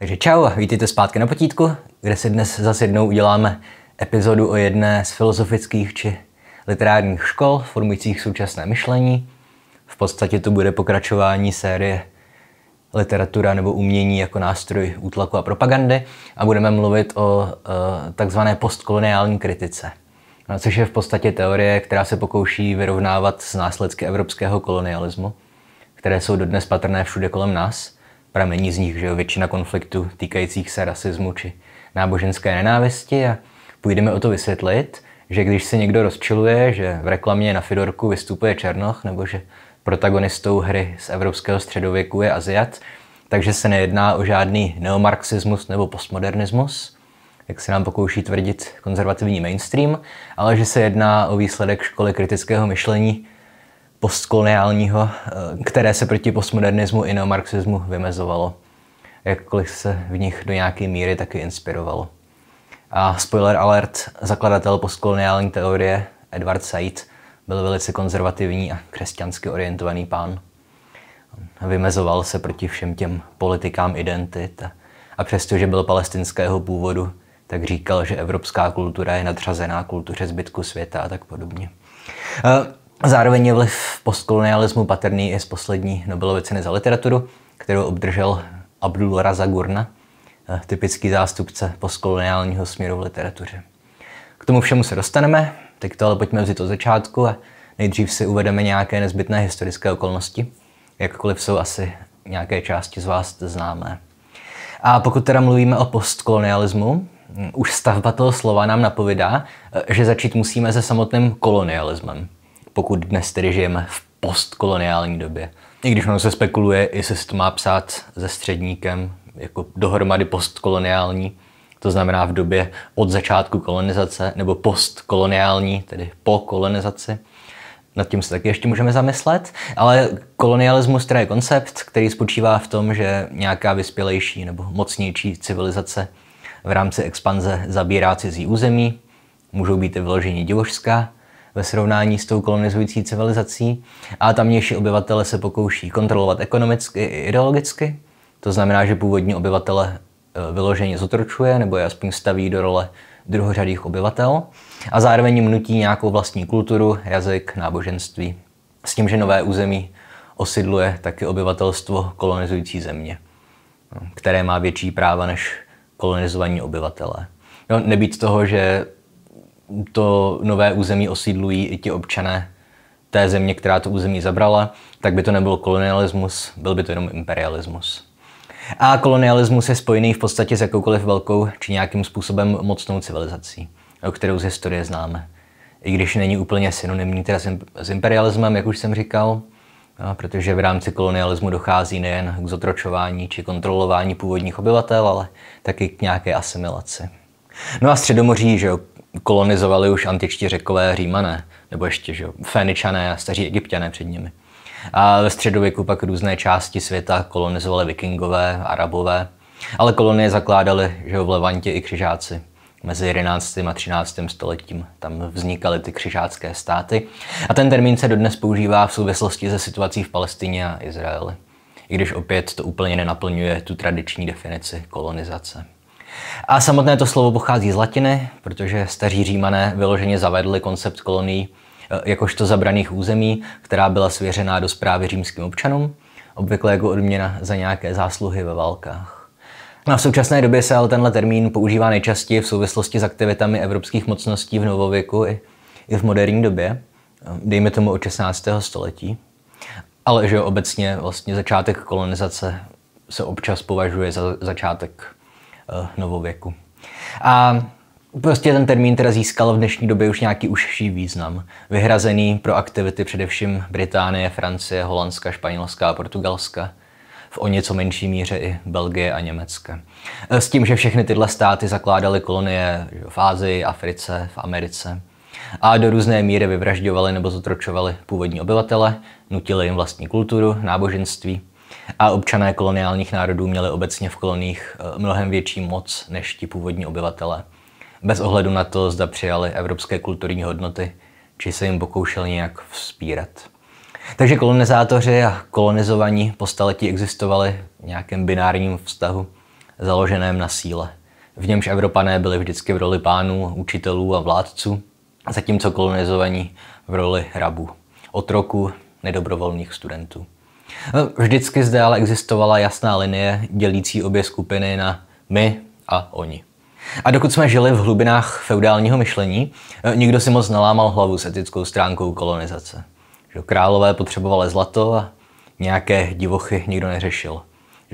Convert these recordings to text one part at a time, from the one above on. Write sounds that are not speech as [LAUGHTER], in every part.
Takže čau, vítejte zpátky na potítku, kde si dnes zase jednou uděláme epizodu o jedné z filozofických či literárních škol formujících současné myšlení. V podstatě to bude pokračování série literatura nebo umění jako nástroj útlaku a propagandy a budeme mluvit o e, takzvané postkoloniální kritice, no, což je v podstatě teorie, která se pokouší vyrovnávat s následky evropského kolonialismu, které jsou dodnes patrné všude kolem nás – pramení z nich, že jo, většina konfliktů týkajících se rasismu či náboženské nenávisti a půjdeme o to vysvětlit, že když se někdo rozčiluje, že v reklamě na Fidorku vystupuje Černoch nebo že protagonistou hry z evropského středověku je Aziat, takže se nejedná o žádný neomarxismus nebo postmodernismus, jak se nám pokouší tvrdit konzervativní mainstream, ale že se jedná o výsledek školy kritického myšlení postkoloniálního, eh, které se proti postmodernismu i neomarxismu vymezovalo. Jakkoliv se v nich do nějaké míry taky inspirovalo. A spoiler alert, zakladatel postkoloniální teorie Edward Said byl velice konzervativní a křesťansky orientovaný pán. Vymezoval se proti všem těm politikám identit a přestože byl palestinského původu, tak říkal, že evropská kultura je nadřazená kultuře zbytku světa a tak podobně. Eh, Zároveň je vliv postkolonialismu patrný i z poslední Nobelovy ceny za literaturu, kterou obdržel Abdul Raza Gurna, eh, typický zástupce postkoloniálního směru v literatuře. K tomu všemu se dostaneme, teď to ale pojďme vzít od začátku a nejdřív si uvedeme nějaké nezbytné historické okolnosti, jakkoliv jsou asi nějaké části z vás známé. A pokud teda mluvíme o postkolonialismu, hm, už stavba toho slova nám napovídá, eh, že začít musíme se samotným kolonialismem – pokud dnes tedy žijeme v postkoloniální době. I když ono se spekuluje, jestli se to má psát ze středníkem, jako dohromady postkoloniální, to znamená v době od začátku kolonizace, nebo postkoloniální, tedy po kolonizaci. Nad tím se taky ještě můžeme zamyslet, ale kolonialismus je koncept, který spočívá v tom, že nějaká vyspělejší nebo mocnější civilizace v rámci expanze zabírá cizí území, můžou být i vyloženě divožská, ve srovnání s tou kolonizující civilizací a tamnější obyvatele se pokouší kontrolovat ekonomicky i ideologicky. To znamená, že původní obyvatele e, vyloženě zotročuje nebo je aspoň staví do role druhořadých obyvatel a zároveň jim nutí nějakou vlastní kulturu, jazyk, náboženství. S tím, že nové území osidluje taky obyvatelstvo kolonizující země, no, které má větší práva než kolonizovaní obyvatelé. No, nebýt toho, že to nové území osídlují i ti občané té země, která to území zabrala, tak by to nebyl kolonialismus, byl by to jenom imperialismus. A kolonialismus je spojený v podstatě s jakoukoliv velkou či nějakým způsobem mocnou civilizací, kterou z historie známe. I když není úplně synonymní teda s imperialismem, jak už jsem říkal, protože v rámci kolonialismu dochází nejen k zotročování či kontrolování původních obyvatel, ale taky k nějaké asimilaci. No a středomoří, že jo, kolonizovali už antičtí řekové římané, nebo ještě že, féničané a staří egyptiané před nimi. A ve středověku pak různé části světa kolonizovali vikingové, arabové, ale kolonie zakládali že, v Levantě i křižáci. Mezi 11. a 13. stoletím tam vznikaly ty křižácké státy a ten termín se dodnes používá v souvislosti se situací v Palestině a Izraeli. I když opět to úplně nenaplňuje tu tradiční definici kolonizace. A samotné to slovo pochází z latiny, protože staří římané vyloženě zavedli koncept kolonií eh, jakožto zabraných území, která byla svěřená do zprávy římským občanům, obvykle jako odměna za nějaké zásluhy ve válkách. No a v současné době se ale tenhle termín používá nejčastěji v souvislosti s aktivitami evropských mocností v novověku i, i v moderní době, eh, dejme tomu od 16. století. Ale že obecně vlastně začátek kolonizace se občas považuje za začátek Eh, novověku. A Prostě ten termín teda získal v dnešní době už nějaký užší význam. Vyhrazený pro aktivity především Británie, Francie, Holandska, Španělska a Portugalska. V o něco menší míře i Belgie a Německa. Eh, s tím, že všechny tyhle státy zakládaly kolonie v Ázii, Africe, v Americe. A do různé míry vyvražďovali nebo zotročovali původní obyvatele, nutili jim vlastní kulturu, náboženství – a občané koloniálních národů měli obecně v koloních eh, mnohem větší moc než ti původní obyvatele. Bez ohledu na to, zda přijali evropské kulturní hodnoty, či se jim pokoušeli nějak vzpírat. Takže kolonizátoři a kolonizovaní po staletí existovali v nějakém binárním vztahu, založeném na síle. V němž Evropané byli vždycky v roli pánů, učitelů a vládců, zatímco kolonizovaní v roli rabů, otroků, nedobrovolných studentů. No, vždycky zde ale existovala jasná linie dělící obě skupiny na my a oni. A dokud jsme žili v hlubinách feudálního myšlení, eh, nikdo si moc nalámal hlavu s etickou stránkou kolonizace. králové potřebovali zlato a nějaké divochy nikdo neřešil.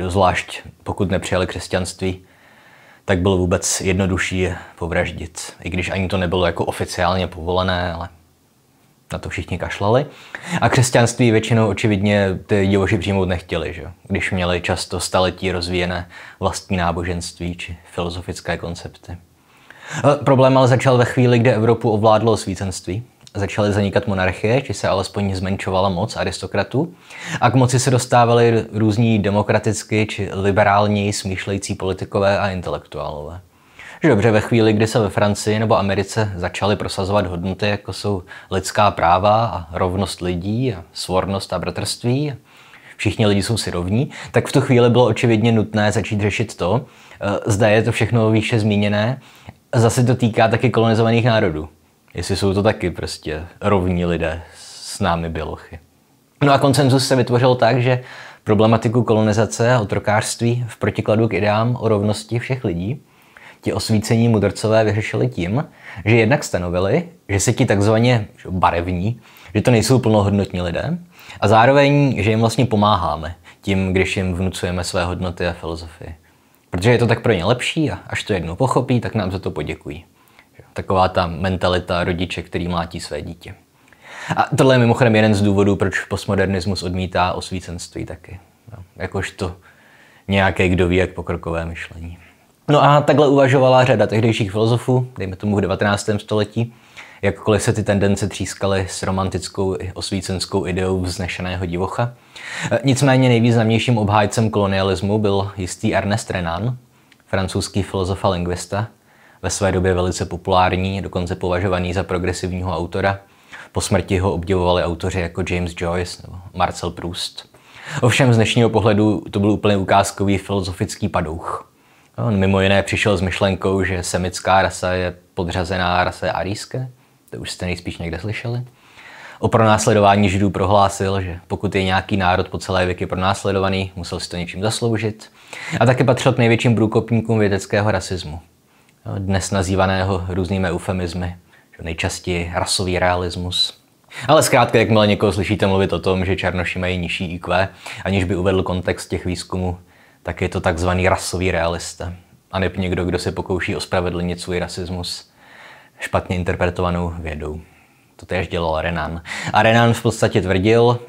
zvlášť pokud nepřijali křesťanství, tak bylo vůbec jednodušší povraždit. I když ani to nebylo jako oficiálně povolené, ale na to všichni kašlali. A křesťanství většinou očividně ty divoši přijmout nechtěli, že? když měli často staletí rozvíjené vlastní náboženství či filozofické koncepty. Eh, problém ale začal ve chvíli, kdy Evropu ovládlo osvícenství. Začaly zanikat monarchie, či se alespoň zmenšovala moc aristokratů. A k moci se dostávali různí demokraticky či liberálněji smýšlející politikové a intelektuálové že dobře, ve chvíli, kdy se ve Francii nebo Americe začaly prosazovat hodnoty, jako jsou lidská práva a rovnost lidí a svornost a bratrství, všichni lidi jsou si rovní, tak v tu chvíli bylo očividně nutné začít řešit to, eh, zda je to všechno výše zmíněné, zase to týká taky kolonizovaných národů. Jestli jsou to taky prostě rovní lidé s námi bylochy. No a koncenzus se vytvořil tak, že problematiku kolonizace a otrokářství v protikladu k ideám o rovnosti všech lidí ti osvícení mudrcové vyřešili tím, že jednak stanovili, že se ti takzvaně barevní, že to nejsou plnohodnotní lidé, a zároveň, že jim vlastně pomáháme tím, když jim vnucujeme své hodnoty a filozofii. Protože je to tak pro ně lepší a až to jednou pochopí, tak nám za to poděkují. Taková ta mentalita rodiče, který mlátí své dítě. A tohle je mimochodem jeden z důvodů, proč postmodernismus odmítá osvícenství taky. No, jakož to nějaké, kdo ví, jak pokrokové myšlení. No a takhle uvažovala řada tehdejších filozofů, dejme tomu v 19. století, jakkoliv se ty tendence třískaly s romantickou osvícenskou ideou vznešeného divocha. E, nicméně nejvýznamnějším obhájcem kolonialismu byl jistý Ernest Renan, francouzský filozof a lingvista, ve své době velice populární, dokonce považovaný za progresivního autora. Po smrti ho obdivovali autoři jako James Joyce nebo Marcel Proust. Ovšem z dnešního pohledu to byl úplně ukázkový filozofický padouch. On mimo jiné přišel s myšlenkou, že semická rasa je podřazená rase arýské. To už jste nejspíš někde slyšeli. O pronásledování židů prohlásil, že pokud je nějaký národ po celé věky pronásledovaný, musel si to něčím zasloužit. A také patřil k největším průkopníkům vědeckého rasismu. Dnes nazývaného různými eufemizmy, nejčastěji rasový realismus. Ale zkrátka, jakmile někoho slyšíte mluvit o tom, že černoši mají nižší IQ, aniž by uvedl kontext těch výzkumů, tak je to takzvaný rasový realista. A nebo někdo, kdo se pokouší ospravedlnit svůj rasismus špatně interpretovanou vědou. To též dělal Renan. A Renan v podstatě tvrdil,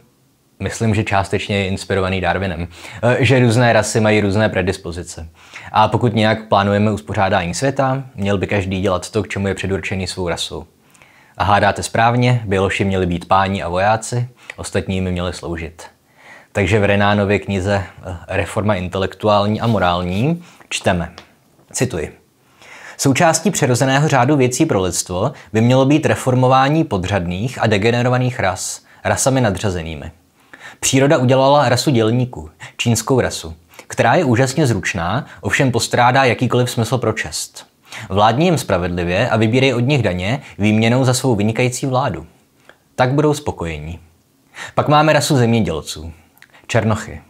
myslím, že částečně je inspirovaný Darwinem, eh, že různé rasy mají různé predispozice. A pokud nějak plánujeme uspořádání světa, měl by každý dělat to, k čemu je předurčený svou rasou. A hádáte správně, Běloši měli být páni a vojáci, ostatní mi měli sloužit. Takže v Renánově knize eh, Reforma intelektuální a morální čteme. Cituji. Součástí přirozeného řádu věcí pro lidstvo by mělo být reformování podřadných a degenerovaných ras, rasami nadřazenými. Příroda udělala rasu dělníků, čínskou rasu, která je úžasně zručná, ovšem postrádá jakýkoliv smysl pro čest. Vládní jim spravedlivě a vybírej od nich daně výměnou za svou vynikající vládu. Tak budou spokojení. Pak máme rasu zemědělců, Černochy.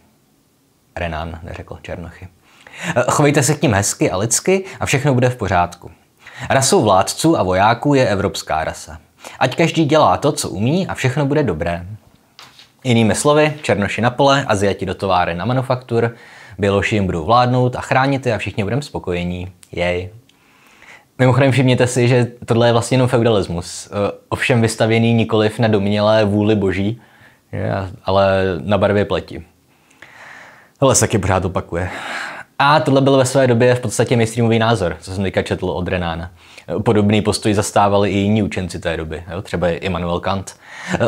Renan neřekl Černochy. Eh, chovejte se k ním hezky a lidsky a všechno bude v pořádku. Rasou vládců a vojáků je evropská rasa. Ať každý dělá to, co umí a všechno bude dobré. Jinými slovy, Černoši na pole, Aziati do továry na manufaktur, Běloši jim budou vládnout a chránit je a všichni budeme spokojení. Jej. Mimochodem všimněte si, že tohle je vlastně jenom feudalismus, eh, ovšem vystavěný nikoliv na domělé vůli boží, Yeah, ale na barvě pleti. se taky pořád opakuje. A tohle byl ve své době v podstatě mainstreamový názor, co jsem teďka četl od Renána. Podobný postoj zastávali i jiní učenci té doby, jo? třeba i Immanuel Kant.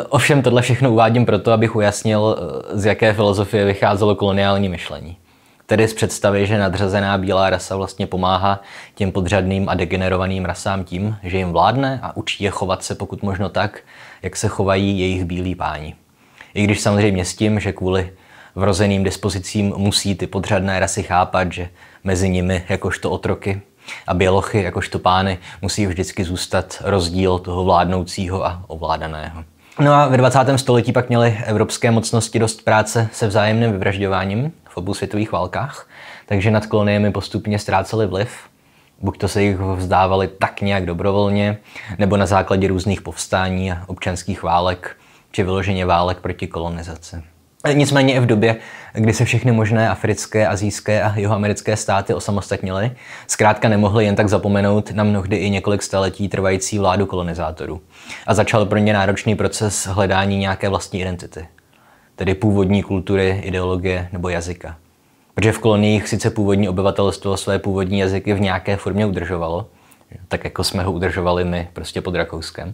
Ovšem tohle všechno uvádím proto, abych ujasnil, z jaké filozofie vycházelo koloniální myšlení. Tedy z představy, že nadřazená bílá rasa vlastně pomáhá těm podřadným a degenerovaným rasám tím, že jim vládne a učí je chovat se pokud možno tak, jak se chovají jejich bílí páni. I když samozřejmě s tím, že kvůli vrozeným dispozicím musí ty podřadné rasy chápat, že mezi nimi jakožto otroky a bělochy jakožto pány musí vždycky zůstat rozdíl toho vládnoucího a ovládaného. No a ve 20. století pak měly evropské mocnosti dost práce se vzájemným vyvražďováním v obou světových válkách, takže nad koloniemi postupně ztrácely vliv. Buď to se jich vzdávali tak nějak dobrovolně, nebo na základě různých povstání a občanských válek či vyloženě válek proti kolonizaci. Nicméně v době, kdy se všechny možné africké, azijské a jihoamerické státy osamostatnily, zkrátka nemohly jen tak zapomenout na mnohdy i několik staletí trvající vládu kolonizátorů. A začal pro ně náročný proces hledání nějaké vlastní identity, tedy původní kultury, ideologie nebo jazyka. Protože v koloniích sice původní obyvatelstvo své původní jazyky v nějaké formě udržovalo, tak jako jsme ho udržovali my prostě pod Rakouskem.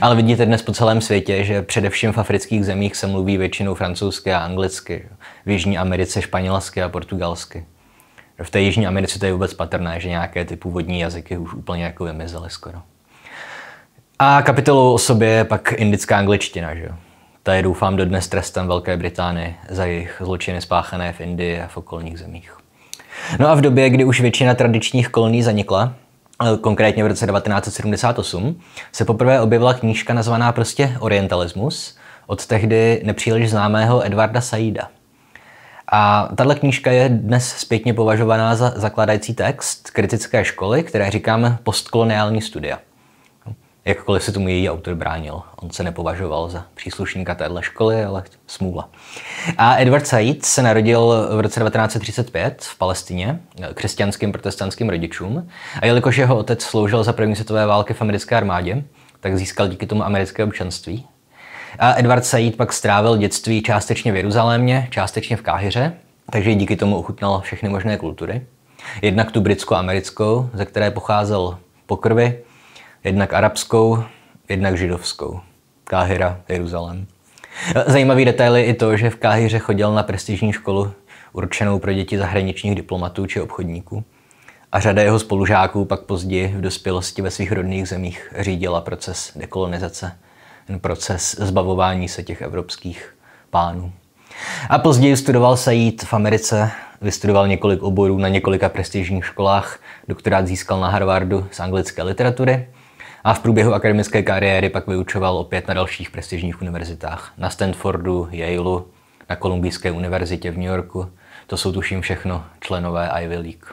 Ale vidíte dnes po celém světě, že především v afrických zemích se mluví většinou francouzsky a anglicky, v Jižní Americe španělsky a portugalsky. V té Jižní Americe to je vůbec patrné, že nějaké ty původní jazyky už úplně jako vymizely skoro. A kapitolou o sobě je pak indická angličtina, že jo? Ta je doufám dodnes trestem Velké Británie za jejich zločiny spáchané v Indii a v okolních zemích. No a v době, kdy už většina tradičních kolonií zanikla, Eh, konkrétně v roce 1978, se poprvé objevila knížka nazvaná prostě Orientalismus od tehdy nepříliš známého Edvarda Saída. A tahle knížka je dnes zpětně považovaná za zakladající text kritické školy, které říkáme postkoloniální studia. Jakkoliv se tomu její autor bránil, on se nepovažoval za příslušníka téhle školy, ale smůla. A Edward Said se narodil v roce 1935 v Palestině eh, křesťanským protestantským rodičům a jelikož jeho otec sloužil za první světové války v americké armádě, tak získal díky tomu americké občanství. A Edward Said pak strávil dětství částečně v Jeruzalémě, částečně v Káhyře, takže díky tomu ochutnal všechny možné kultury. Jednak tu britsko-americkou, ze které pocházel po krvi, Jednak arabskou, jednak židovskou. Káhira, Jeruzalém. Zajímavý detail je i to, že v Káhiře chodil na prestižní školu určenou pro děti zahraničních diplomatů či obchodníků. A řada jeho spolužáků pak později v dospělosti ve svých rodných zemích řídila proces dekolonizace, ten proces zbavování se těch evropských pánů. A později studoval jít v Americe, vystudoval několik oborů na několika prestižních školách, doktorát získal na Harvardu z anglické literatury – a v průběhu akademické kariéry pak vyučoval opět na dalších prestižních univerzitách. Na Stanfordu, Yaleu, na Kolumbijské univerzitě v New Yorku. To jsou tuším všechno členové Ivy League.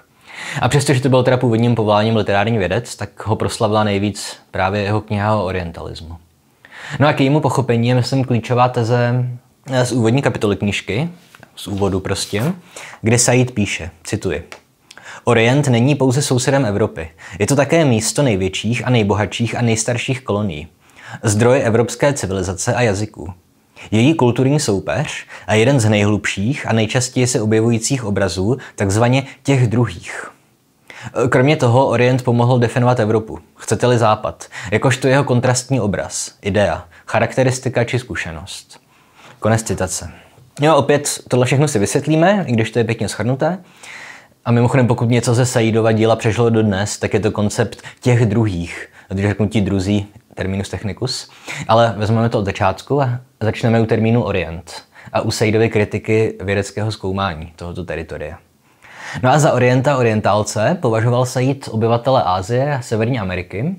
A přestože to byl teda původním povoláním literární vědec, tak ho proslavila nejvíc právě jeho kniha o orientalismu. No a k jejímu pochopení je, myslím, klíčová teze eh, z úvodní kapitoly knižky, z úvodu prostě, kde Said píše, cituji. Orient není pouze sousedem Evropy. Je to také místo největších a nejbohatších a nejstarších kolonií. zdroje evropské civilizace a jazyků. Její kulturní soupeř a jeden z nejhlubších a nejčastěji se objevujících obrazů, takzvaně těch druhých. Kromě toho Orient pomohl definovat Evropu, chcete-li Západ, jakožto jeho kontrastní obraz, idea, charakteristika či zkušenost. Konec citace. Jo, opět tohle všechno si vysvětlíme, i když to je pěkně shrnuté. A mimochodem, pokud něco ze Saidova díla přešlo do dnes, tak je to koncept těch druhých. Když řeknu ti druzí, terminus technicus. Ale vezmeme to od začátku a začneme u termínu Orient a u Saidovy kritiky vědeckého zkoumání tohoto teritoria. No a za Orienta orientálce považoval jít obyvatele Ázie a Severní Ameriky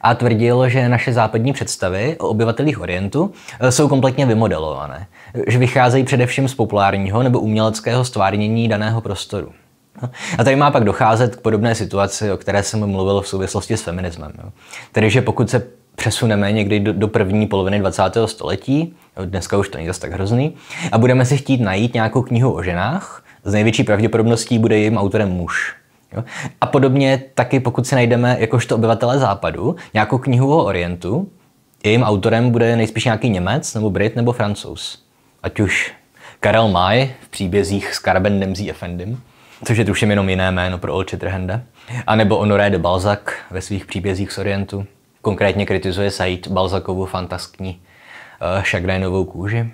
a tvrdil, že naše západní představy o obyvatelích Orientu eh, jsou kompletně vymodelované, že vycházejí především z populárního nebo uměleckého stvárnění daného prostoru. A tady má pak docházet k podobné situaci, o které jsem mluvil v souvislosti s feminismem. Jo. Tedy, že pokud se přesuneme někdy do, do první poloviny 20. století, dneska už to není zase tak hrozný, a budeme si chtít najít nějakou knihu o ženách, z největší pravděpodobností bude jejím autorem muž. Jo? A podobně taky, pokud si najdeme jakožto obyvatele západu nějakou knihu o Orientu, jejím autorem bude nejspíš nějaký Němec, nebo Brit, nebo Francouz. Ať už Karel May v příbězích s Karabendem Zí Efendim, což je tuším jenom jiné jméno pro Old a anebo Honoré de Balzac ve svých příbězích z Orientu. Konkrétně kritizuje Said Balzakovu fantaskní šagrénovou eh, kůži.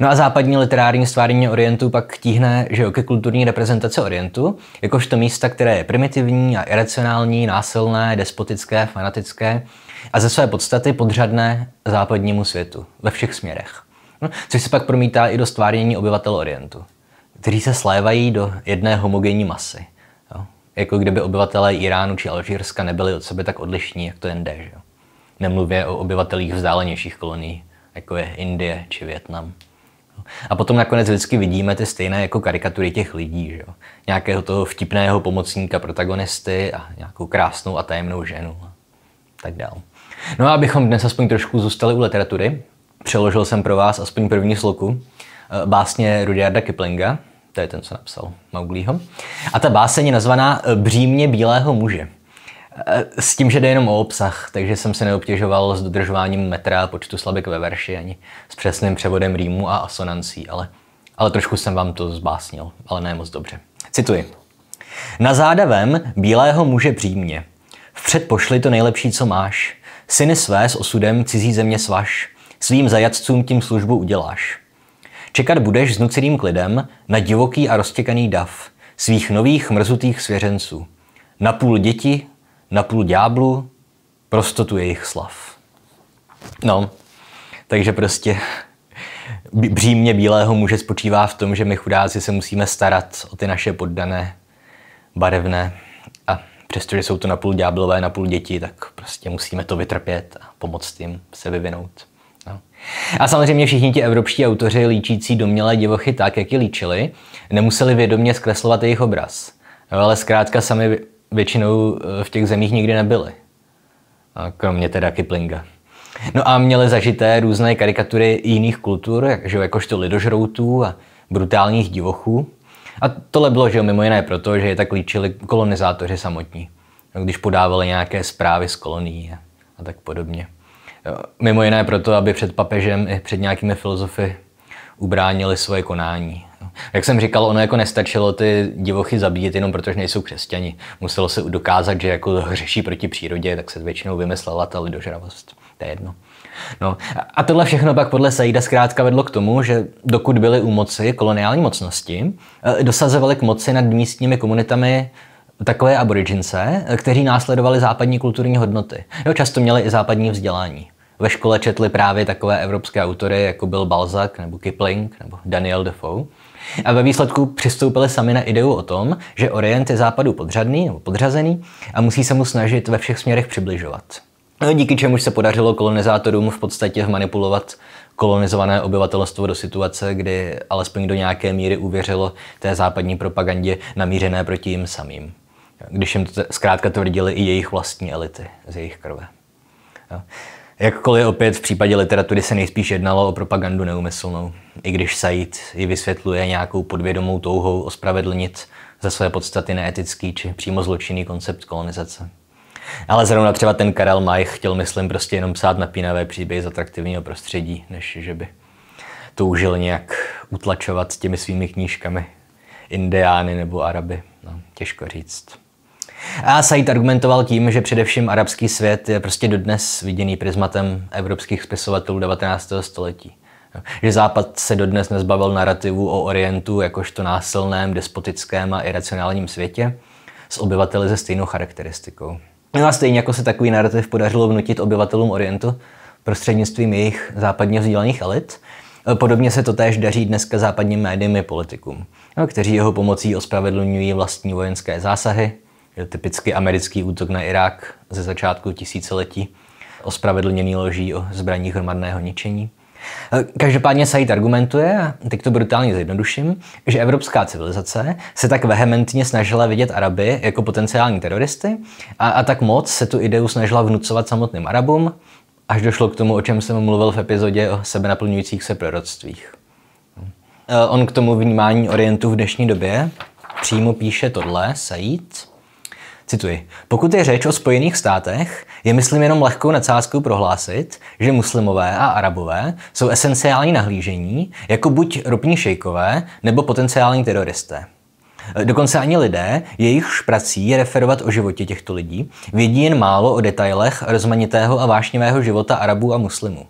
No a západní literární stvárnění Orientu pak tíhne, že jo, ke kulturní reprezentaci Orientu, jakožto místa, které je primitivní a iracionální, násilné, despotické, fanatické a ze své podstaty podřadné západnímu světu ve všech směrech. No, což se pak promítá i do stvárnění obyvatel Orientu kteří se slévají do jedné homogenní masy. Jo? Jako kdyby obyvatelé Iránu či Alžírska nebyli od sebe tak odlišní, jak to jen jde. Že? Nemluvě o obyvatelích vzdálenějších kolonií, jako je Indie či Větnam. A potom nakonec vždycky vidíme ty stejné jako karikatury těch lidí, že nějakého toho vtipného pomocníka protagonisty a nějakou krásnou a tajemnou ženu a tak dál. No a abychom dnes aspoň trošku zůstali u literatury, přeložil jsem pro vás aspoň první sloku e, básně Rudyarda Kiplinga, to je ten, co napsal Mauglího. A ta báseň je nazvaná eh, Břímě bílého muže. Eh, s tím, že jde jenom o obsah, takže jsem se neobtěžoval s dodržováním metra a počtu slabik ve verši, ani s přesným převodem rýmu a asonancí, ale, ale trošku jsem vám to zbásnil, ale ne moc dobře. Cituji. Na zádavem bílého muže přímě. Vpřed pošli to nejlepší, co máš. Syny své s osudem cizí země svaš. Svým zajatcům tím službu uděláš. Čekat budeš s nuceným klidem na divoký a roztěkaný dav svých nových mrzutých svěřenců. na půl děti, půl ďáblu, prostotu jejich slav. No, takže prostě břímně bílého muže spočívá v tom, že my chudáci se musíme starat o ty naše poddané barevné a přestože jsou to napůl ďáblové, napůl děti, tak prostě musíme to vytrpět a pomoct jim se vyvinout. A samozřejmě všichni ti evropští autoři líčící domělé divochy tak, jak je líčili, nemuseli vědomě zkreslovat jejich obraz. Ale zkrátka sami většinou eh, v těch zemích nikdy nebyli. Kromě teda Kiplinga. No a měli zažité různé karikatury jiných kultur, že jakožto lidožroutů a brutálních divochů. A tohle bylo, že mimo jiné proto, že je tak líčili kolonizátoři samotní, když podávali nějaké zprávy z kolonií a tak podobně. Eh, mimo jiné proto, aby před papežem i před nějakými filozofy ubránili svoje konání. Jak jsem říkal, ono jako nestačilo ty divochy zabít jenom protože nejsou křesťani. Muselo se dokázat, že jako hřeší proti přírodě, tak se většinou vymyslela ta lidožravost. To je jedno. No, a tohle všechno pak podle Saida zkrátka vedlo k tomu, že dokud byly u moci koloniální mocnosti, eh, dosazovali k moci nad místními komunitami takové aborigince, kteří následovali západní kulturní hodnoty. Jo, často měli i západní vzdělání. Ve škole četli právě takové evropské autory, jako byl Balzac nebo Kipling nebo Daniel Defoe. A ve výsledku přistoupili sami na ideu o tom, že Orient je západu podřadný nebo podřazený a musí se mu snažit ve všech směrech přibližovat. No, díky čemuž se podařilo kolonizátorům v podstatě manipulovat kolonizované obyvatelstvo do situace, kdy alespoň do nějaké míry uvěřilo té západní propagandě namířené proti jim samým když jim to zkrátka tvrdili i jejich vlastní elity z jejich krve. Jo. Jakkoliv opět v případě literatury se nejspíš jednalo o propagandu neumyslnou, i když Said ji vysvětluje nějakou podvědomou touhou ospravedlnit ze své podstaty neetický či přímo zločinný koncept kolonizace. Ale zrovna třeba ten Karel Maj chtěl, myslím, prostě jenom psát napínavé příběhy z atraktivního prostředí, než že by toužil nějak utlačovat těmi svými knížkami Indiány nebo Araby. No, těžko říct. A Said argumentoval tím, že především arabský svět je prostě dodnes viděný prismatem evropských spisovatelů 19. století. Že Západ se dodnes nezbavil narrativu o Orientu jakožto násilném, despotickém a iracionálním světě s obyvateli se stejnou charakteristikou. No a stejně jako se takový narrativ podařilo vnutit obyvatelům Orientu prostřednictvím jejich západně vzdělaných elit, Podobně se to též daří dneska západním médiím i politikům, no, kteří jeho pomocí ospravedlňují vlastní vojenské zásahy, je typicky americký útok na Irák ze začátku tisíciletí, ospravedlněný loží o zbraních hromadného ničení. E, každopádně Said argumentuje, a teď to brutálně zjednoduším, že evropská civilizace se tak vehementně snažila vidět Araby jako potenciální teroristy a, a tak moc se tu ideu snažila vnucovat samotným Arabům, až došlo k tomu, o čem jsem mluvil v epizodě o sebenaplňujících se proroctvích. E, on k tomu vnímání orientu v dnešní době přímo píše tohle, Said. Cituji. Pokud je řeč o Spojených státech, je myslím jenom lehkou nadsázkou prohlásit, že muslimové a arabové jsou esenciální nahlížení jako buď ropní šejkové nebo potenciální teroristé. E, dokonce ani lidé, jejichž prací je referovat o životě těchto lidí, vědí jen málo o detailech rozmanitého a vášnivého života Arabů a muslimů.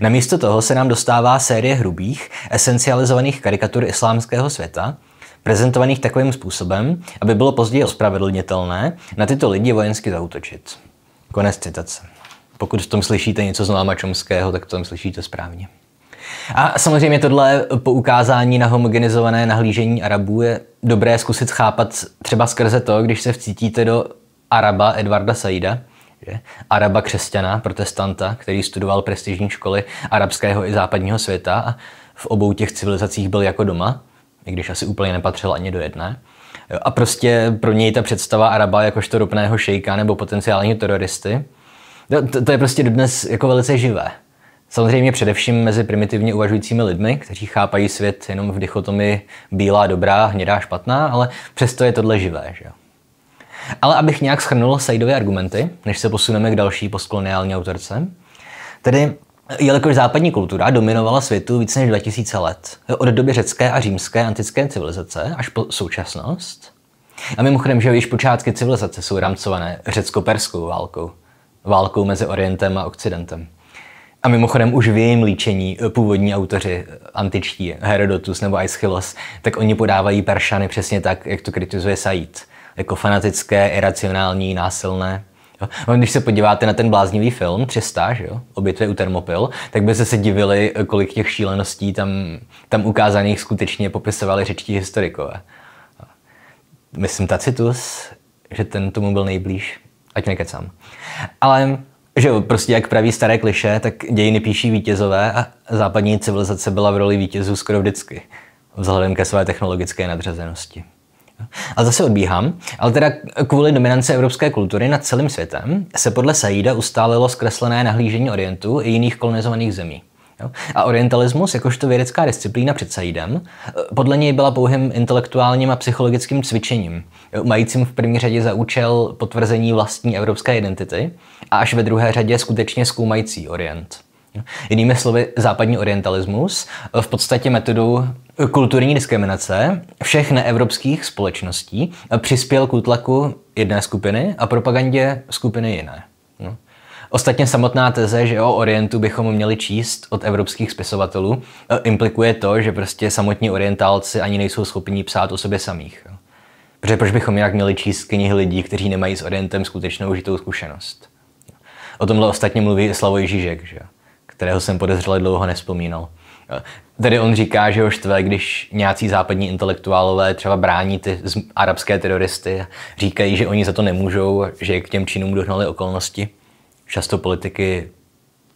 Namísto toho se nám dostává série hrubých, esencializovaných karikatur islámského světa, prezentovaných takovým způsobem, aby bylo později ospravedlnitelné na tyto lidi vojensky zautočit. Konec citace. Pokud v tom slyšíte něco z Noama Čomského, tak v tom slyšíte správně. A samozřejmě tohle poukázání na homogenizované nahlížení Arabů je dobré zkusit chápat třeba skrze to, když se vcítíte do Araba Edvarda Saida, že? Araba křesťana, protestanta, který studoval prestižní školy arabského i západního světa a v obou těch civilizacích byl jako doma, i když asi úplně nepatřil ani do jedné. A prostě pro něj ta představa Araba jakožto ropného šejka nebo potenciálního teroristy, to, to je prostě dodnes jako velice živé. Samozřejmě především mezi primitivně uvažujícími lidmi, kteří chápají svět jenom v dichotomii bílá dobrá, hnědá špatná, ale přesto je tohle živé. Že? Ale abych nějak schrnul Sejdové argumenty, než se posuneme k další postkoloniální autorce, tedy Jelikož západní kultura dominovala světu více než 2000 let, od doby řecké a římské antické civilizace až po současnost. A mimochodem, že již počátky civilizace jsou rámcované řecko-perskou válkou. Válkou mezi Orientem a Occidentem. A mimochodem už v jejím líčení původní autoři antičtí, Herodotus nebo Aeschylus, tak oni podávají Peršany přesně tak, jak to kritizuje Said. Jako fanatické, iracionální, násilné. No, když se podíváte na ten bláznivý film 300, že jo, o bitvě u Termopil, tak by se se divili, kolik těch šíleností tam, tam ukázaných skutečně popisovali řečtí historikové. Myslím Tacitus, že ten tomu byl nejblíž, ať nekecám. Ale že jo, prostě jak praví staré kliše, tak dějiny píší vítězové a západní civilizace byla v roli vítězů skoro vždycky, vzhledem ke své technologické nadřazenosti. Ale zase odbíhám. Ale teda kvůli dominance evropské kultury nad celým světem se podle Saída ustálilo zkreslené nahlížení Orientu i jiných kolonizovaných zemí. A orientalismus, jakožto vědecká disciplína před Saidem, eh, podle něj byla pouhým intelektuálním a psychologickým cvičením, eh, majícím v první řadě za účel potvrzení vlastní evropské identity a až ve druhé řadě skutečně zkoumající orient. Jinými slovy, západní orientalismus eh, v podstatě metodou kulturní diskriminace všech neevropských společností přispěl k útlaku jedné skupiny a propagandě skupiny jiné. No. Ostatně samotná teze, že o Orientu bychom měli číst od evropských spisovatelů, e, implikuje to, že prostě samotní orientálci ani nejsou schopni psát o sobě samých. Protože proč bychom jinak měli číst knihy lidí, kteří nemají s Orientem skutečnou užitou zkušenost? O tomhle ostatně mluví i Slavoj Žižek, že? kterého jsem podezřele dlouho nespomínal. Eh, Tady on říká, že ho štve, když nějací západní intelektuálové třeba brání ty arabské teroristy, říkají, že oni za to nemůžou, že k těm činům dohnaly okolnosti, často politiky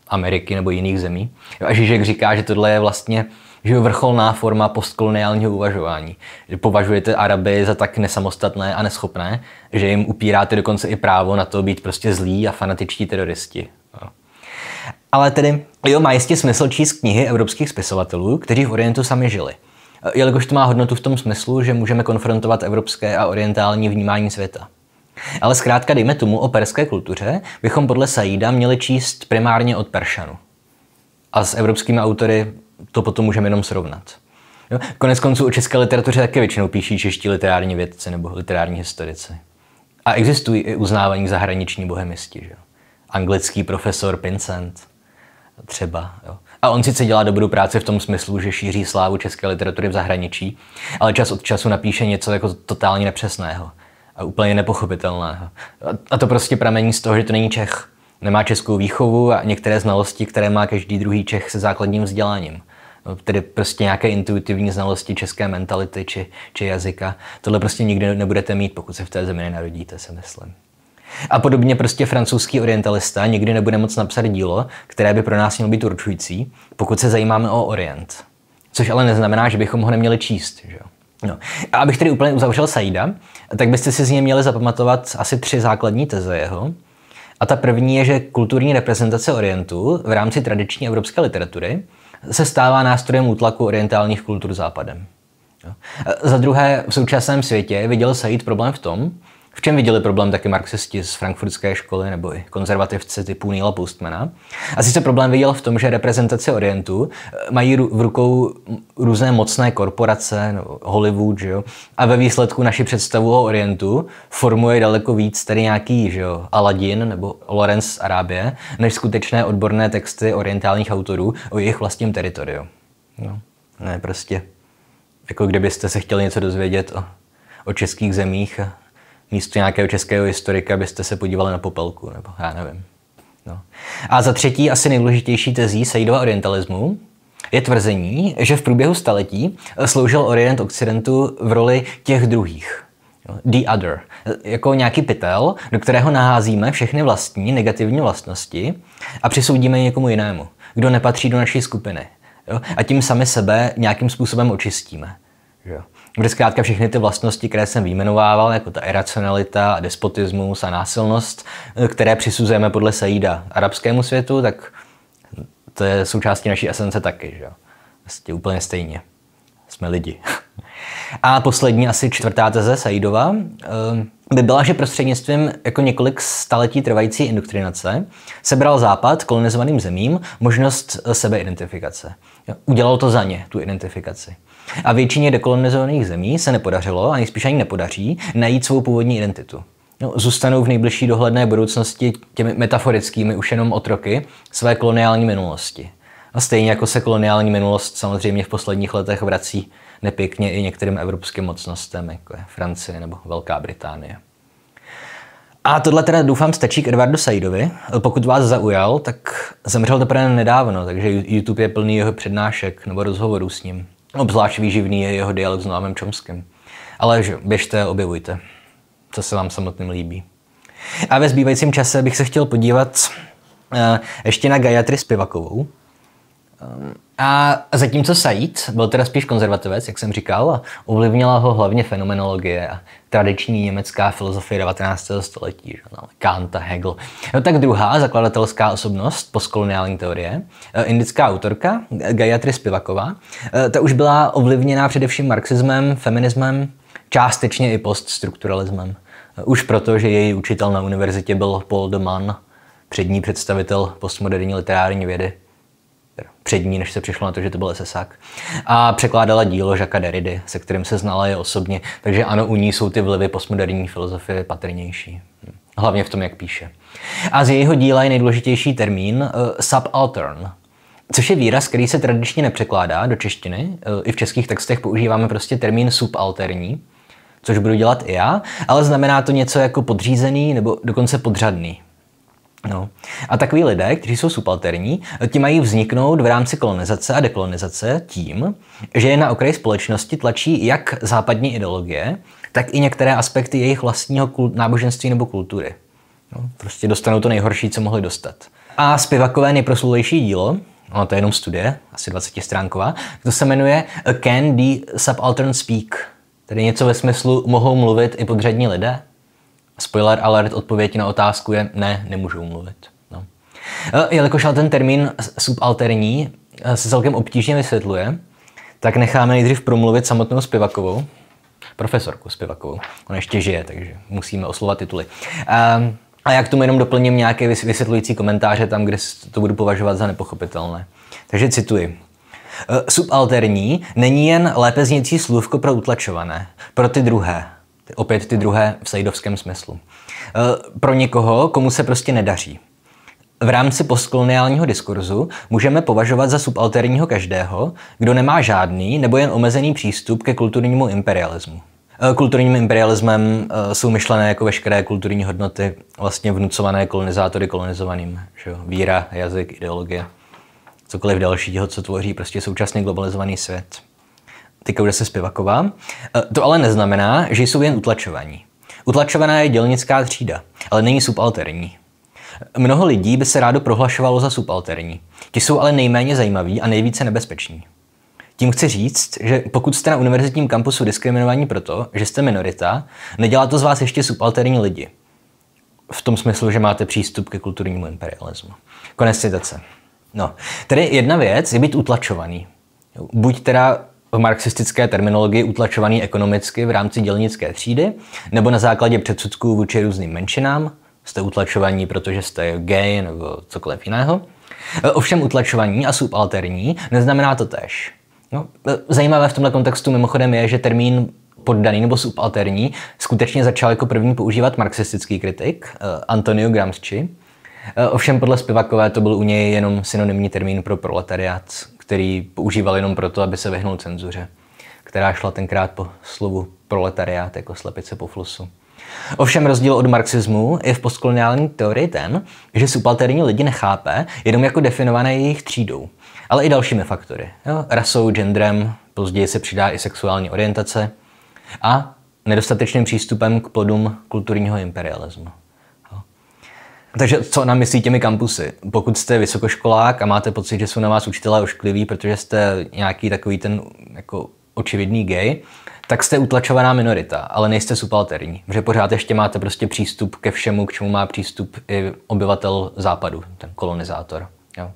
Ameriky nebo jiných zemí. A Žižek říká, že tohle je vlastně že vrcholná forma postkoloniálního uvažování. Že považujete Araby za tak nesamostatné a neschopné, že jim upíráte dokonce i právo na to být prostě zlí a fanatičtí teroristi. Ale tedy, jo, má jistě smysl číst knihy evropských spisovatelů, kteří v Orientu sami žili. E, jelikož to má hodnotu v tom smyslu, že můžeme konfrontovat evropské a orientální vnímání světa. Ale zkrátka, dejme tomu, o perské kultuře bychom podle Saída měli číst primárně od Peršanu. A s evropskými autory to potom můžeme jenom srovnat. Jo? Konec konců o české literatuře také většinou píší čeští literární vědci nebo literární historici. A existují i uznávaní zahraniční bohemisti. Že? Anglický profesor Pincent, třeba. Jo. A on sice dělá dobrou práci v tom smyslu, že šíří slávu české literatury v zahraničí, ale čas od času napíše něco jako totálně nepřesného a úplně nepochopitelného. A to prostě pramení z toho, že to není Čech. Nemá českou výchovu a některé znalosti, které má každý druhý Čech se základním vzděláním. No, tedy prostě nějaké intuitivní znalosti české mentality či, či jazyka. Tohle prostě nikdy nebudete mít, pokud se v té zemi nenarodíte, se myslím. A podobně prostě francouzský orientalista nikdy nebude moc napsat dílo, které by pro nás mělo být určující, pokud se zajímáme o Orient. Což ale neznamená, že bychom ho neměli číst. Že No. A abych tedy úplně uzavřel Saida, tak byste si z něj měli zapamatovat asi tři základní teze jeho. A ta první je, že kulturní reprezentace Orientu v rámci tradiční evropské literatury se stává nástrojem útlaku orientálních kultur západem. Za druhé, v současném světě viděl Said problém v tom, v čem viděli problém taky marxisti z frankfurtské školy nebo i konzervativci typu Neila Postmana? A sice problém viděl v tom, že reprezentace Orientu eh, mají v rukou různé mocné korporace, no, Hollywood, že jo? a ve výsledku naši představu o Orientu formuje daleko víc tady nějaký že jo? Aladin nebo Lawrence Arábie, než skutečné odborné texty orientálních autorů o jejich vlastním teritoriu. No, ne, prostě. Jako kdybyste se chtěli něco dozvědět o, o českých zemích a místo nějakého českého historika byste se podívali na popelku, nebo já nevím. No. A za třetí, asi nejdůležitější tezí Sejdova orientalismu, je tvrzení, že v průběhu staletí eh, sloužil Orient Occidentu v roli těch druhých. The other. Jako nějaký pytel, do kterého naházíme všechny vlastní negativní vlastnosti a přisoudíme někomu jinému, kdo nepatří do naší skupiny. Jo? A tím sami sebe nějakým způsobem očistíme. Jo? kde zkrátka všechny ty vlastnosti, které jsem vyjmenovával, jako ta iracionalita, despotismus a násilnost, eh, které přisuzujeme podle Saída arabskému světu, tak to je součástí naší esence taky, že jo. Vlastně úplně stejně jsme lidi. A poslední, asi čtvrtá teze Saidova, ehm, by byla, že prostřednictvím jako několik staletí trvající indoktrinace sebral Západ kolonizovaným zemím možnost eh, sebeidentifikace. Udělal to za ně, tu identifikaci. A většině dekolonizovaných zemí se nepodařilo, a nejspíš ani nepodaří, najít svou původní identitu. No, zůstanou v nejbližší dohledné budoucnosti těmi metaforickými už jenom otroky své koloniální minulosti. A stejně jako se koloniální minulost samozřejmě v posledních letech vrací nepěkně i některým evropským mocnostem, jako je Francie nebo Velká Británie. A tohle teda doufám stačí k Edwardu Saidovi. Pokud vás zaujal, tak zemřel teprve nedávno, takže YouTube je plný jeho přednášek nebo rozhovorů s ním. Obzvlášť výživný je jeho dialog s Noamem Čomským. Ale že, běžte, objevujte, co se vám samotným líbí. A ve zbývajícím čase bych se chtěl podívat eh, ještě na Gayatri Spivakovou, a zatímco Said byl teda spíš konzervativec, jak jsem říkal, a ovlivnila ho hlavně fenomenologie a tradiční německá filozofie 19. století, že, no, Kant a Hegel. No tak druhá zakladatelská osobnost postkoloniální teorie, eh, indická autorka Gayatri Spivaková, eh, ta už byla ovlivněná především marxismem, feminismem, částečně i poststrukturalismem. Eh, už proto, že její učitel na univerzitě byl Paul de Mann, přední představitel postmoderní literární vědy. Přední, než se přišlo na to, že to byl SSAK. A překládala dílo Žaka Derridy, se kterým se znala je osobně, takže ano, u ní jsou ty vlivy postmoderní filozofie patrnější. Hm. Hlavně v tom, jak píše. A z jejího díla je nejdůležitější termín uh, subaltern, což je výraz, který se tradičně nepřekládá do češtiny. Uh, I v českých textech používáme prostě termín subalterní, což budu dělat i já, ale znamená to něco jako podřízený nebo dokonce podřadný. No. A takový lidé, kteří jsou subalterní, ti mají vzniknout v rámci kolonizace a dekolonizace tím, že je na okraj společnosti tlačí jak západní ideologie, tak i některé aspekty jejich vlastního kult, náboženství nebo kultury. No, prostě dostanou to nejhorší, co mohli dostat. A zpěvakové nejproslulejší dílo, ono to je jenom studie, asi 20 stránková, to se jmenuje Can the Subaltern Speak? Tedy něco ve smyslu mohou mluvit i podřadní lidé? Spoiler alert, odpověď na otázku je ne, nemůžu mluvit. No. E, jelikož ale ten termín subalterní e, se celkem obtížně vysvětluje, tak necháme nejdřív promluvit samotnou zpěvakovou, profesorku zpěvakovou. Ona ještě žije, takže musíme oslovat tituly. E, a já k tomu jenom doplním nějaké vysvětlující komentáře tam, kde to budu považovat za nepochopitelné. Takže cituji. Subalterní není jen lépe znějící slůvko pro utlačované, pro ty druhé. Opět ty druhé v sejdovském smyslu. Eh, pro někoho, komu se prostě nedaří. V rámci postkoloniálního diskurzu můžeme považovat za subalterního každého, kdo nemá žádný nebo jen omezený přístup ke kulturnímu imperialismu. Eh, kulturním imperialismem eh, jsou myšlené jako veškeré kulturní hodnoty vlastně vnucované kolonizátory kolonizovaným. Že jo? Víra, jazyk, ideologie, cokoliv dalšího, co tvoří prostě současný globalizovaný svět ty už se zpěvaková. E, to ale neznamená, že jsou jen utlačovaní. Utlačovaná je dělnická třída, ale není subalterní. Mnoho lidí by se rádo prohlašovalo za subalterní. Ti jsou ale nejméně zajímaví a nejvíce nebezpeční. Tím chci říct, že pokud jste na univerzitním kampusu diskriminovaní proto, že jste minorita, nedělá to z vás ještě subalterní lidi. V tom smyslu, že máte přístup ke kulturnímu imperialismu. Konec citace. No, tedy jedna věc je být utlačovaný. Buď teda v marxistické terminologii utlačovaný ekonomicky v rámci dělnické třídy, nebo na základě předsudků vůči různým menšinám, jste utlačovaní, protože jste gay nebo cokoliv jiného. E, ovšem utlačovaní a subalterní neznamená to tež. No, e, zajímavé v tomto kontextu mimochodem je, že termín poddaný nebo subalterní skutečně začal jako první používat marxistický kritik e, Antonio Gramsci. Ovšem podle Spivakové to byl u něj jenom synonymní termín pro proletariat, který používal jenom proto, aby se vyhnul cenzuře, která šla tenkrát po slovu proletariát jako slepice po flusu. Ovšem rozdíl od marxismu je v postkoloniální teorii ten, že subalterní lidi nechápe jenom jako definované jejich třídou, ale i dalšími faktory. Jo? Rasou, genderem, později se přidá i sexuální orientace a nedostatečným přístupem k plodům kulturního imperialismu. Takže co nám myslí těmi kampusy? Pokud jste vysokoškolák a máte pocit, že jsou na vás učitelé oškliví, protože jste nějaký takový ten jako očividný gay, tak jste utlačovaná minorita, ale nejste subalterní, že pořád ještě máte prostě přístup ke všemu, k čemu má přístup i obyvatel západu, ten kolonizátor. Jo.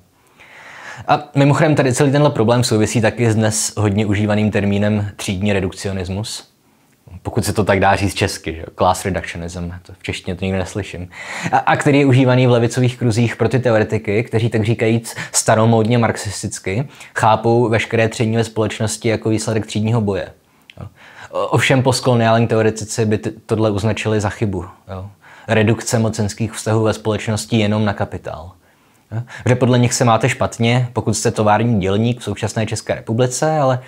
A mimochodem tady celý tenhle problém souvisí taky s dnes hodně užívaným termínem třídní redukcionismus, pokud se to tak dá říct česky, že? class reductionism, to v češtině to nikdy neslyším, a, a který je užívaný v levicových kruzích pro ty teoretiky, kteří tak říkajíc staromódně marxisticky chápou veškeré třídní ve společnosti jako výsledek třídního boje. Jo. Ovšem postkoloniální teoretici by t- tohle označili za chybu. Jo. Redukce mocenských vztahů ve společnosti jenom na kapitál. Jo. Že podle nich se máte špatně, pokud jste tovární dělník v současné České republice, ale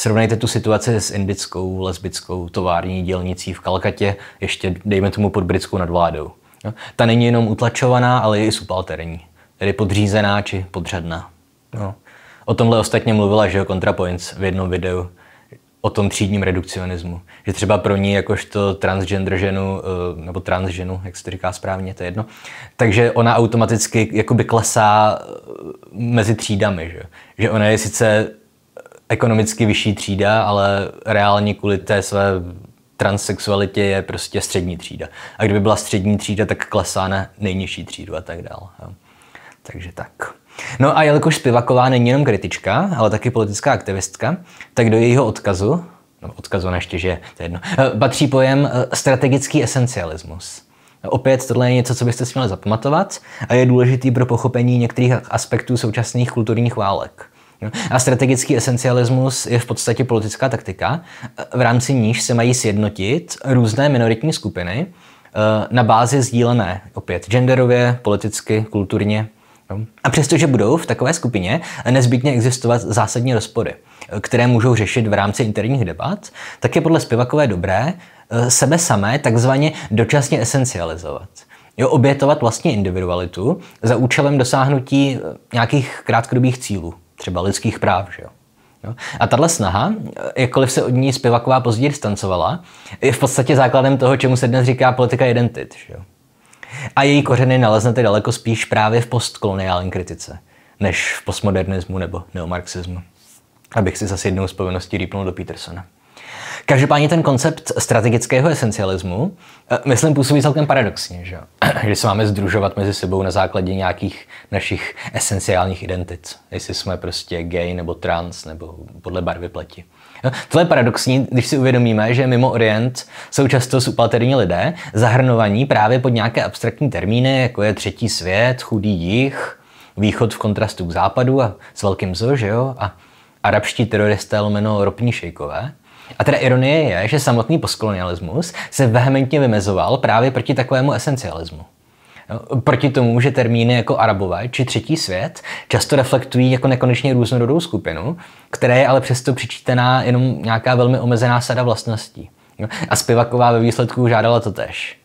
Srovnejte tu situaci s indickou lesbickou tovární dělnicí v Kalkatě, ještě dejme tomu pod britskou nadvládou. No, ta není jenom utlačovaná, ale je i subalterní, tedy podřízená či podřadná. No. O tomhle ostatně mluvila že ContraPoints v jednom videu o tom třídním redukcionismu. Že třeba pro ní jakožto transgender ženu, eh, nebo transženu, jak se to říká správně, to je jedno, takže ona automaticky jakoby klesá eh, mezi třídami. Že, že ona je sice ekonomicky vyšší třída, ale reálně kvůli té své transsexualitě je prostě střední třída. A kdyby byla střední třída, tak klesá na nejnižší třídu a tak dále. Takže tak. No a jelikož Spivaková není jenom kritička, ale taky politická aktivistka, tak do jejího odkazu, no odkazu ještě, že to je jedno, eh, patří pojem eh, strategický esencialismus. Opět tohle je něco, co byste si měli zapamatovat a je důležitý pro pochopení některých aspektů současných kulturních válek. A strategický esencialismus je v podstatě politická taktika, v rámci níž se mají sjednotit různé minoritní skupiny eh, na bázi sdílené, opět genderově, politicky, kulturně. A přestože budou v takové skupině nezbytně existovat zásadní rozpory, eh, které můžou řešit v rámci interních debat, tak je podle Spivakové dobré eh, sebe samé takzvaně dočasně esencializovat. Jo, obětovat vlastně individualitu za účelem dosáhnutí nějakých krátkodobých cílů třeba lidských práv. Že jo? Jo? A tahle snaha, jakkoliv se od ní zpěvaková později distancovala, je v podstatě základem toho, čemu se dnes říká politika identit. Že jo? A její kořeny naleznete daleko spíš právě v postkoloniální kritice, než v postmodernismu nebo neomarxismu. Abych si zase jednou z povinností rýpnul do Petersona. Každopádně ten koncept strategického esencialismu, eh, myslím, působí celkem paradoxně, že, [CLEARS THROAT] že se máme združovat mezi sebou na základě nějakých našich esenciálních identit. Jestli jsme prostě gay nebo trans nebo podle barvy pleti. No, tohle je paradoxní, když si uvědomíme, že mimo Orient jsou často subalterní lidé zahrnovaní právě pod nějaké abstraktní termíny, jako je třetí svět, chudý jich, východ v kontrastu k západu a s velkým zo, že jo, a arabští teroristé lomeno ropní šejkové. A teda ironie je, že samotný postkolonialismus se vehementně vymezoval právě proti takovému esencialismu. No, proti tomu, že termíny jako arabové či třetí svět často reflektují jako nekonečně různorodou skupinu, které je ale přesto přičítaná jenom nějaká velmi omezená sada vlastností. No, a Spivaková ve výsledku žádala to tež.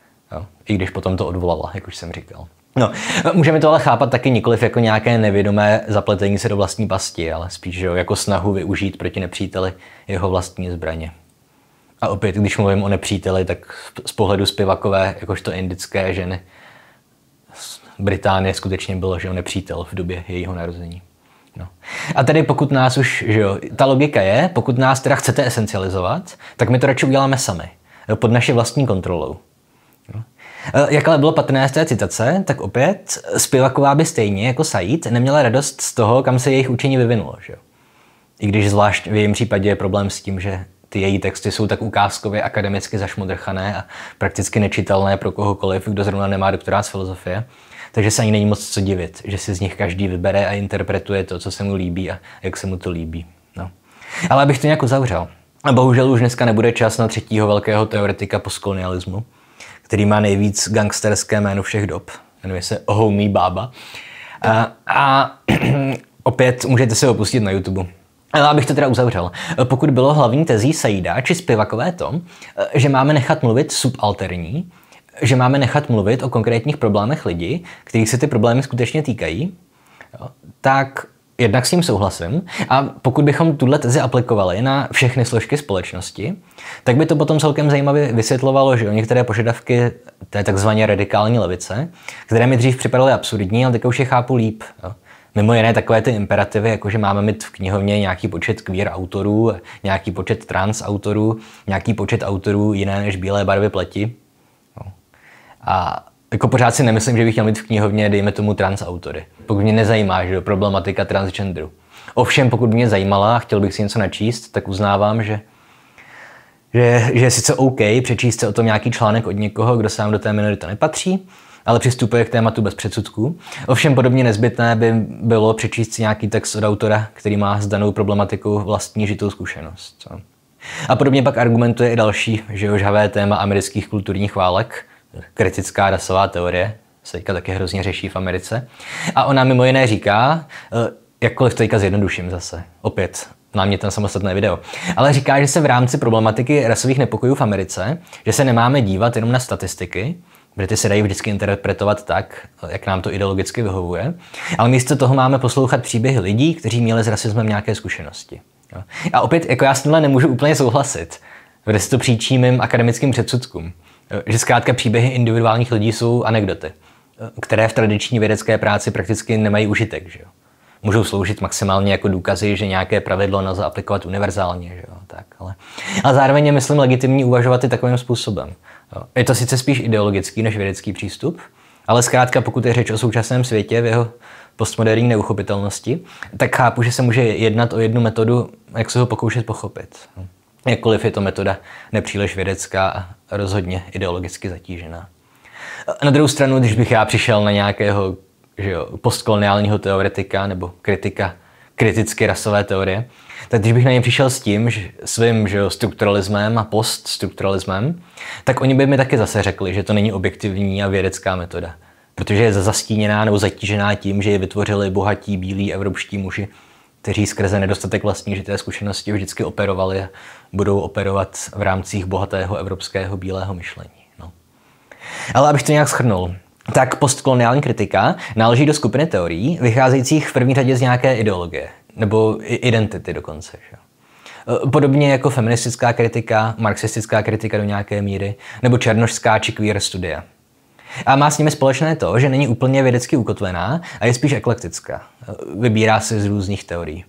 I když potom to odvolala, jak už jsem říkal. No, můžeme to ale chápat taky nikoliv jako nějaké nevědomé zapletení se do vlastní pasti, ale spíš jo, jako snahu využít proti nepříteli jeho vlastní zbraně. A opět, když mluvím o nepříteli, tak z pohledu zpěvakové, jakožto indické ženy, Británie skutečně bylo, že jo, nepřítel v době jejího narození. No. A tedy pokud nás už, že jo, ta logika je, pokud nás teda chcete esencializovat, tak my to radši uděláme sami, pod naši vlastní kontrolou. Eh, jak ale bylo patrné z té citace, tak opět Spivakova by stejně jako Said neměla radost z toho, kam se jejich učení vyvinulo. Že? I když zvlášť v jejím případě je problém s tím, že ty její texty jsou tak ukázkově akademicky zašmodrchané a prakticky nečitelné pro kohokoliv, kdo zrovna nemá doktorát z filozofie. Takže se ani není moc co divit, že si z nich každý vybere a interpretuje to, co se mu líbí a jak se mu to líbí. No. Ale abych to nějak uzavřel. Bohužel už dneska nebude čas na třetího velkého teoretika postkolonialismu který má nejvíc gangsterské jméno všech dob. Jmenuje se Homie oh Baba. A, a [CLEARS THROAT] opět můžete si opustit na YouTube. Ale abych to teda uzavřel. Pokud bylo hlavní tezí Saida či zpěvakové to, že máme nechat mluvit subalterní, že máme nechat mluvit o konkrétních problémech lidí, kterých se ty problémy skutečně týkají, jo, tak Jednak s tím souhlasím. A pokud bychom tuhle tezi aplikovali na všechny složky společnosti, tak by to potom celkem zajímavě vysvětlovalo, že o některé požadavky té takzvané radikální levice, které mi dřív připadaly absurdní, ale teď už je chápu líp. Jo. Mimo jiné takové ty imperativy, jako že máme mít v knihovně nějaký počet queer autorů, nějaký počet trans autorů, nějaký počet autorů jiné než bílé barvy pleti. Jo. A jako pořád si nemyslím, že bych měl mít v knihovně, dejme tomu, trans autory. Pokud mě nezajímá, že problematika transgenderu. Ovšem, pokud mě zajímala a chtěl bych si něco načíst, tak uznávám, že že, že je sice OK přečíst se o tom nějaký článek od někoho, kdo sám do té minority nepatří, ale přistupuje k tématu bez předsudků. Ovšem podobně nezbytné by bylo přečíst si nějaký text od autora, který má s danou problematikou vlastní žitou zkušenost. A podobně pak argumentuje i další, že jo, žhavé téma amerických kulturních válek, kritická rasová teorie, se teďka taky hrozně řeší v Americe. A ona mimo jiné říká, eh, jakkoliv to teďka zjednoduším zase, opět mě ten samostatné video. Ale říká, že se v rámci problematiky rasových nepokojů v Americe, že se nemáme dívat jenom na statistiky, protože ty se dají vždycky interpretovat tak, jak nám to ideologicky vyhovuje, ale místo toho máme poslouchat příběhy lidí, kteří měli s rasismem nějaké zkušenosti. A opět, jako já s tímhle nemůžu úplně souhlasit, protože to příčí mým akademickým předsudkům. Že zkrátka příběhy individuálních lidí jsou anekdoty, které v tradiční vědecké práci prakticky nemají užitek. Že jo? můžou sloužit maximálně jako důkazy, že nějaké pravidlo nelze aplikovat univerzálně. Že jo? Tak, ale... A zároveň je, myslím, legitimní uvažovat i takovým způsobem. Je to sice spíš ideologický než vědecký přístup, ale zkrátka, pokud je řeč o současném světě v jeho postmoderní neuchopitelnosti, tak chápu, že se může jednat o jednu metodu, jak se ho pokoušet pochopit. Jakkoliv je to metoda nepříliš vědecká a rozhodně ideologicky zatížená. Na druhou stranu, když bych já přišel na nějakého že jo, postkoloniálního teoretika nebo kritika kritické rasové teorie, tak když bych na ně přišel s tím, že svým že jo, strukturalismem a poststrukturalismem, tak oni by mi taky zase řekli, že to není objektivní a vědecká metoda, protože je zastíněná nebo zatížená tím, že je vytvořili bohatí bílí evropští muži kteří skrze nedostatek vlastní žité zkušenosti vždycky operovali, budou operovat v rámcích bohatého evropského bílého myšlení. No. Ale abych to nějak shrnul, tak postkoloniální kritika náleží do skupiny teorií, vycházejících v první řadě z nějaké ideologie, nebo identity dokonce. Že? E, podobně jako feministická kritika, marxistická kritika do nějaké míry, nebo černožská či queer studia. A má s nimi společné to, že není úplně vědecky ukotvená a je spíš eklektická. Vybírá se z různých teorií.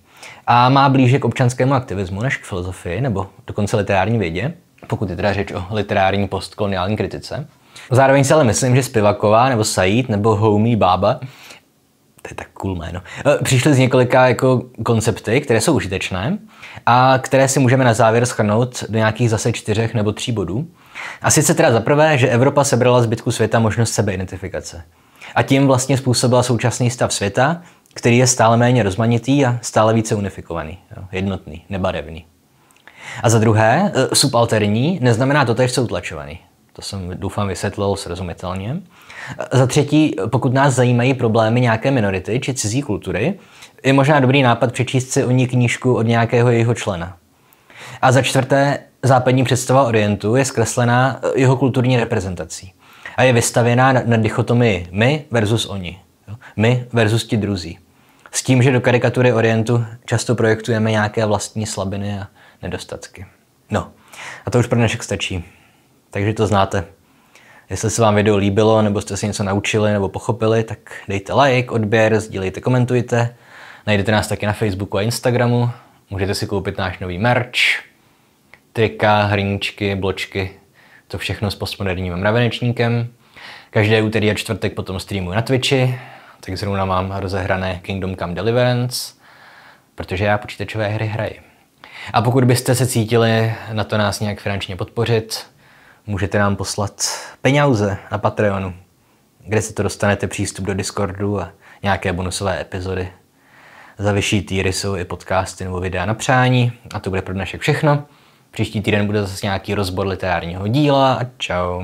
A má blíže k občanskému aktivismu než k filozofii nebo dokonce literární vědě, pokud je teda řeč o literární postkoloniální kritice. Zároveň si ale myslím, že Spivaková nebo Said nebo Homey Baba to je tak cool jméno. Eh, přišli z několika jako koncepty, které jsou užitečné a které si můžeme na závěr schrnout do nějakých zase čtyřech nebo tří bodů. A sice teda za prvé, že Evropa sebrala zbytku světa možnost sebeidentifikace. A tím vlastně způsobila současný stav světa, který je stále méně rozmanitý a stále více unifikovaný, jednotný, nebarevný. A za druhé, e, subalterní neznamená to, že jsou utlačovaný. To jsem doufám vysvětlil srozumitelně. E, za třetí, pokud nás zajímají problémy nějaké minority či cizí kultury, je možná dobrý nápad přečíst si o ní knížku od nějakého jejího člena. A za čtvrté, západní představa Orientu je zkreslená eh, jeho kulturní reprezentací a je vystavěná na, na dichotomii my versus oni. Jo? My versus ti druzí. S tím, že do karikatury Orientu často projektujeme nějaké vlastní slabiny a nedostatky. No, a to už pro dnešek stačí. Takže to znáte. Jestli se vám video líbilo, nebo jste se něco naučili, nebo pochopili, tak dejte like, odběr, sdílejte, komentujte. Najdete nás taky na Facebooku a Instagramu. Můžete si koupit náš nový merch trika, hrníčky, bločky, to všechno s postmoderním mravenečníkem. Každé úterý a čtvrtek potom streamuji na Twitchi, tak zrovna mám rozehrané Kingdom Come Deliverance, protože já počítačové hry hraji. A pokud byste se cítili na to nás nějak finančně podpořit, můžete nám poslat peněze na Patreonu, kde si to dostanete přístup do Discordu a nějaké bonusové epizody. Za vyšší týry jsou i podcasty nebo videa na přání a to bude pro dnešek všechno. Příští týden bude zase nějaký rozbor literárního díla a čau.